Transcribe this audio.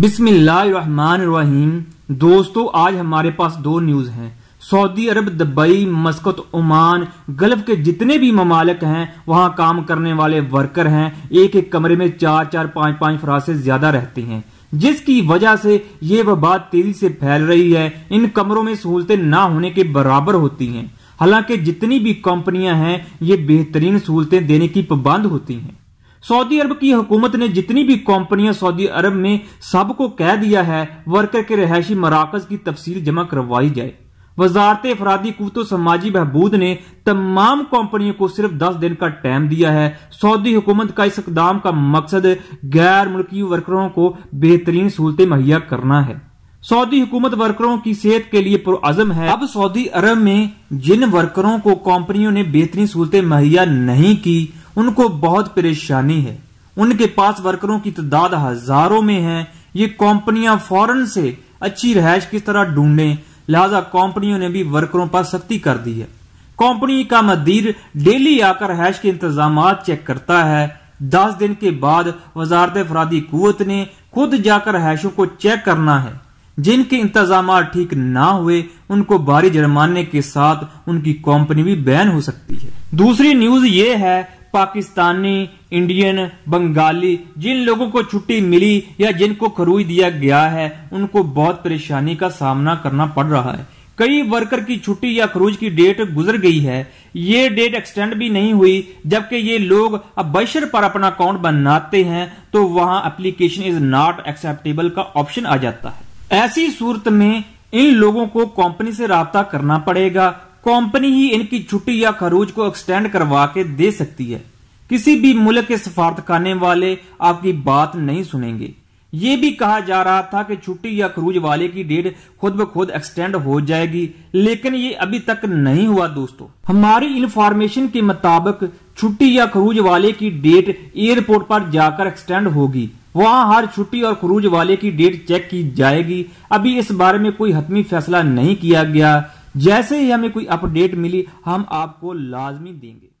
बिस्मिल्लाहिर्रहमानिर्रहीम दोस्तों आज हमारे पास दो न्यूज हैं Saudi Arab Dubai Muscat Oman Gulf के जितने भी ममालक हैं वहां काम करने वाले वर्कर हैं एक एक कमरे में चार चार पांच पांच फराज से ज्यादा रहते हैं जिसकी वजह से ये वबा तेजी से फैल रही है इन कमरों में सहूलतें ना होने के बराबर होती हैं हालांकि जितनी भी कंपनियां हैं ये बेहतरीन सहूलतें देने की पाबंद होती हैं सऊदी अरब की हुकूमत ने जितनी भी कंपनियां सऊदी अरब में सबको कह दिया है वर्कर के रहायशी मराकज की तफसील जमा करवाई जाए वजारत अफराधी कुत समाजी बहबूद ने तमाम कंपनियों को सिर्फ दस दिन का टाइम दिया है सऊदी हुकूमत का इस इकदाम का मकसद गैर मुल्की वर्करों को बेहतरीन सहूलतें मुहैया करना है सऊदी हुकूमत वर्करों की सेहत के लिए पुरअजम है अब सऊदी अरब में जिन वर्करों को कंपनियों ने बेहतरीन सहूलतें मुहैया नहीं की उनको बहुत परेशानी है उनके पास वर्करों की तादाद हजारों में है ये कंपनियां फौरन से अच्छी रहायश किस तरह ढूंढे लिहाजा कंपनियों ने भी वर्करों पर सख्ती कर दी है कंपनी का मदीर डेली आकर रहायश के इंतजाम चेक करता है दस दिन के बाद वजारत फरादी कुत ने खुद जाकर रहायशों को चेक करना है जिनके इंतजाम ठीक ना हुए उनको भारी जुर्माने के साथ उनकी कंपनी भी बैन हो सकती है दूसरी न्यूज ये है पाकिस्तानी इंडियन बंगाली जिन लोगों को छुट्टी मिली या जिनको खरूज दिया गया है उनको बहुत परेशानी का सामना करना पड़ रहा है कई वर्कर की छुट्टी या खरूज की डेट गुजर गई है ये डेट एक्सटेंड भी नहीं हुई जबकि ये लोग अब बशर पर अपना अकाउंट बनाते हैं तो वहां एप्लीकेशन इज नॉट एक्सेप्टेबल का ऑप्शन आ जाता है ऐसी सूरत में इन लोगों को कंपनी से रहा करना पड़ेगा कंपनी ही इनकी छुट्टी या खरूज को एक्सटेंड करवा के दे सकती है किसी भी मुल्क के खाने वाले आपकी बात नहीं सुनेंगे ये भी कहा जा रहा था कि छुट्टी या खरूज वाले की डेट खुद ब खुद एक्सटेंड हो जाएगी लेकिन ये अभी तक नहीं हुआ दोस्तों हमारी इन्फॉर्मेशन के मुताबिक छुट्टी या खरूज वाले की डेट एयरपोर्ट पर जाकर एक्सटेंड होगी वहाँ हर छुट्टी और खरूज वाले की डेट चेक की जाएगी अभी इस बारे में कोई हतमी फैसला नहीं किया गया जैसे ही हमें कोई अपडेट मिली हम आपको लाजमी देंगे